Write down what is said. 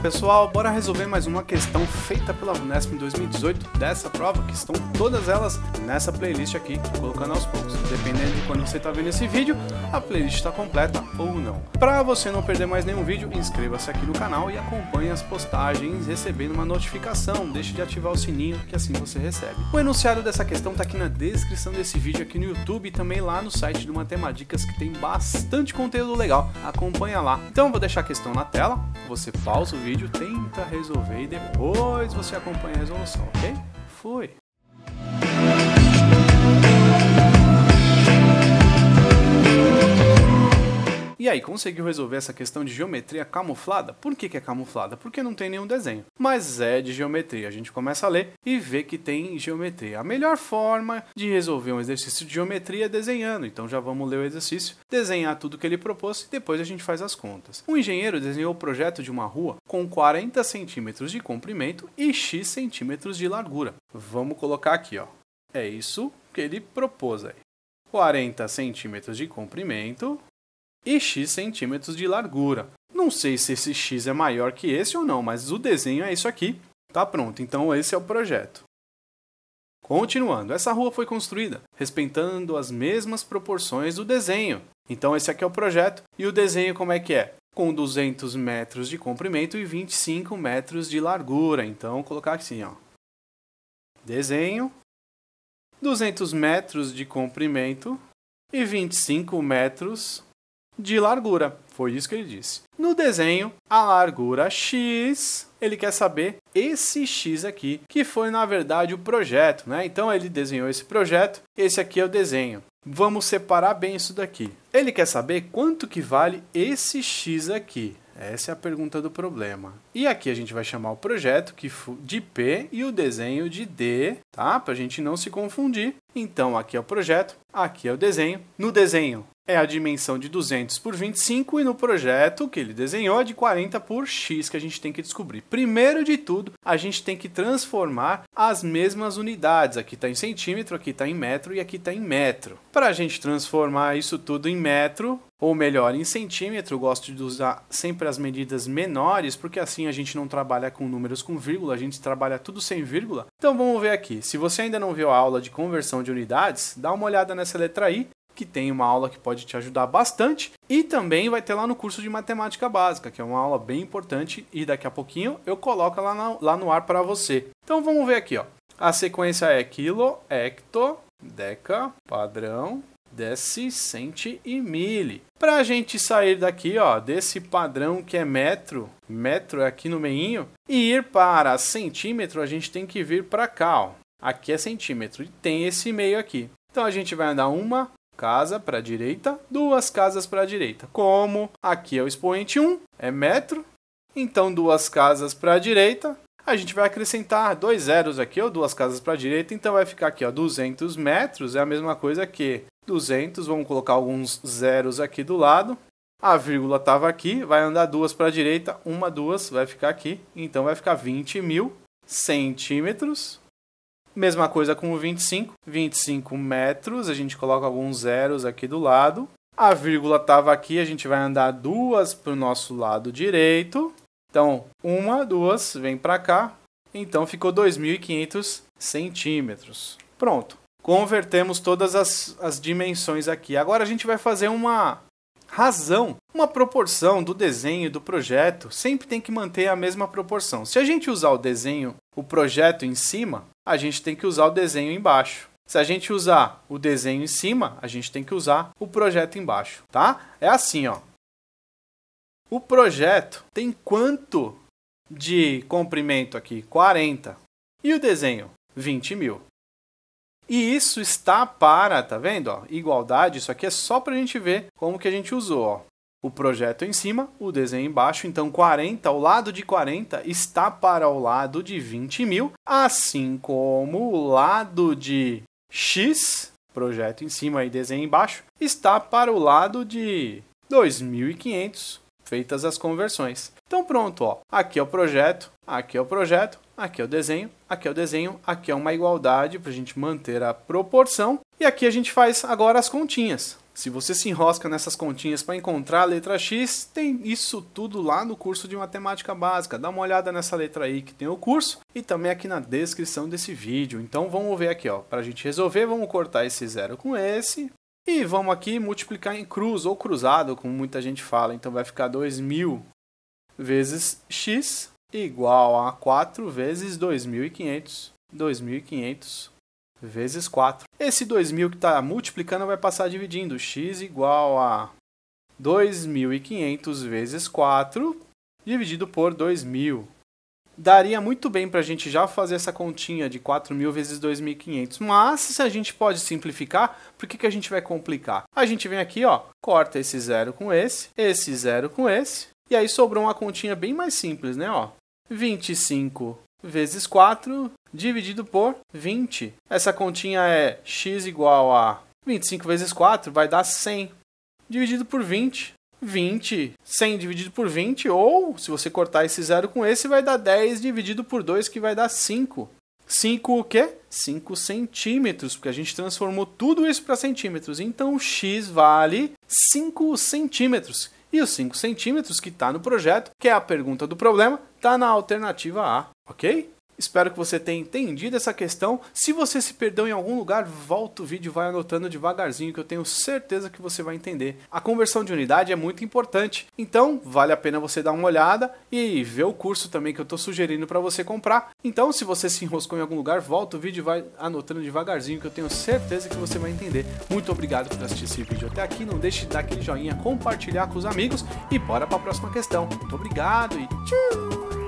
pessoal, bora resolver mais uma questão feita pela Unesp em 2018 dessa prova, que estão todas elas nessa playlist aqui, colocando aos poucos. Dependendo de quando você está vendo esse vídeo, a playlist está completa ou não. Para você não perder mais nenhum vídeo, inscreva-se aqui no canal e acompanhe as postagens recebendo uma notificação. Deixe de ativar o sininho que assim você recebe. O enunciado dessa questão está aqui na descrição desse vídeo aqui no YouTube e também lá no site do Matemáticas que tem bastante conteúdo legal. Acompanha lá. Então eu vou deixar a questão na tela, você pausa o vídeo vídeo, tenta resolver e depois você acompanha a resolução, ok? Fui! E aí, conseguiu resolver essa questão de geometria camuflada? Por que, que é camuflada? Porque não tem nenhum desenho. Mas é de geometria. A gente começa a ler e vê que tem geometria. A melhor forma de resolver um exercício de geometria é desenhando. Então já vamos ler o exercício, desenhar tudo que ele propôs e depois a gente faz as contas. Um engenheiro desenhou o projeto de uma rua com 40 centímetros de comprimento e x centímetros de largura. Vamos colocar aqui, ó. É isso que ele propôs aí. 40 centímetros de comprimento e x centímetros de largura. Não sei se esse x é maior que esse ou não, mas o desenho é isso aqui. Tá pronto, então esse é o projeto. Continuando, essa rua foi construída respeitando as mesmas proporções do desenho. Então esse aqui é o projeto e o desenho como é que é? Com 200 metros de comprimento e 25 metros de largura. Então colocar assim, ó. Desenho, 200 metros de comprimento e 25 metros de largura. Foi isso que ele disse. No desenho, a largura x, ele quer saber esse x aqui, que foi na verdade o projeto, né? Então ele desenhou esse projeto, esse aqui é o desenho. Vamos separar bem isso daqui. Ele quer saber quanto que vale esse x aqui. Essa é a pergunta do problema. E aqui a gente vai chamar o projeto que de P e o desenho de D, tá? Para a gente não se confundir. Então, aqui é o projeto, aqui é o desenho. No desenho é a dimensão de 200 por 25 e no projeto que ele desenhou é de 40 por x que a gente tem que descobrir. Primeiro de tudo, a gente tem que transformar as mesmas unidades. Aqui está em centímetro, aqui está em metro e aqui está em metro. Para a gente transformar isso tudo em metro, ou melhor, em centímetro, gosto de usar sempre as medidas menores, porque assim assim a gente não trabalha com números com vírgula, a gente trabalha tudo sem vírgula. Então vamos ver aqui. Se você ainda não viu a aula de conversão de unidades, dá uma olhada nessa letra I que tem uma aula que pode te ajudar bastante e também vai ter lá no curso de matemática básica, que é uma aula bem importante e daqui a pouquinho eu coloco lá, na, lá no ar para você. Então vamos ver aqui, ó. A sequência é quilo, hecto, deca, padrão, desce, sente e mile. Para a gente sair daqui, ó, desse padrão que é metro, metro é aqui no meinho, e ir para centímetro, a gente tem que vir para cá, ó. Aqui é centímetro e tem esse meio aqui. Então a gente vai andar uma casa para a direita, duas casas para a direita. Como aqui é o expoente 1, é metro, então duas casas para a direita, a gente vai acrescentar dois zeros aqui, ou duas casas para a direita, então vai ficar aqui, ó, 200 metros, é a mesma coisa que 200, vamos colocar alguns zeros aqui do lado. A vírgula estava aqui, vai andar duas para a direita, uma, duas, vai ficar aqui. Então vai ficar 20 mil centímetros. Mesma coisa com o 25, 25 metros, a gente coloca alguns zeros aqui do lado. A vírgula estava aqui, a gente vai andar duas para o nosso lado direito. Então, uma, duas, vem para cá. Então ficou 2.500 centímetros. Pronto convertemos todas as, as dimensões aqui. Agora a gente vai fazer uma razão, uma proporção do desenho do projeto. Sempre tem que manter a mesma proporção. Se a gente usar o desenho, o projeto em cima, a gente tem que usar o desenho embaixo. Se a gente usar o desenho em cima, a gente tem que usar o projeto embaixo, tá? É assim, ó. O projeto tem quanto de comprimento aqui? 40. E o desenho? 20 mil. E isso está para, tá vendo? Ó, igualdade, isso aqui é só para a gente ver como que a gente usou. Ó. O projeto em cima, o desenho embaixo, então 40, o lado de 40 está para o lado de 20 mil, assim como o lado de X, projeto em cima e desenho embaixo, está para o lado de 2.500 feitas as conversões. Então pronto, ó. Aqui é o projeto, aqui é o projeto, aqui é o desenho, aqui é o desenho, aqui é uma igualdade para a gente manter a proporção. E aqui a gente faz agora as continhas. Se você se enrosca nessas continhas para encontrar a letra X, tem isso tudo lá no curso de matemática básica. Dá uma olhada nessa letra aí que tem o curso e também aqui na descrição desse vídeo. Então vamos ver aqui, ó, para a gente resolver, vamos cortar esse zero com esse, e vamos aqui multiplicar em cruz ou cruzado, como muita gente fala. Então vai ficar 2.000 vezes x igual a 4 vezes 2.500. 2.500 vezes 4. Esse 2.000 que está multiplicando vai passar dividindo. x igual a 2.500 vezes 4 dividido por 2.000 daria muito bem para a gente já fazer essa continha de 4.000 vezes 2.500. Mas se a gente pode simplificar, por que, que a gente vai complicar? A gente vem aqui, ó, corta esse zero com esse, esse zero com esse, e aí sobrou uma continha bem mais simples, né? Ó, 25 vezes 4 dividido por 20. Essa continha é x igual a 25 vezes 4 vai dar 100, dividido por 20 20, 100 dividido por 20, ou se você cortar esse zero com esse, vai dar 10 dividido por 2, que vai dar 5. 5 o quê? 5 centímetros, porque a gente transformou tudo isso para centímetros. Então, o x vale 5 centímetros. E os 5 centímetros que está no projeto, que é a pergunta do problema, está na alternativa A, ok? Espero que você tenha entendido essa questão. Se você se perdeu em algum lugar, volta o vídeo e vai anotando devagarzinho, que eu tenho certeza que você vai entender. A conversão de unidade é muito importante, então vale a pena você dar uma olhada e ver o curso também que eu estou sugerindo para você comprar. Então, se você se enroscou em algum lugar, volta o vídeo e vai anotando devagarzinho, que eu tenho certeza que você vai entender. Muito obrigado por assistir esse vídeo até aqui. Não deixe de dar aquele joinha, compartilhar com os amigos e bora para a próxima questão. Muito obrigado e tchau!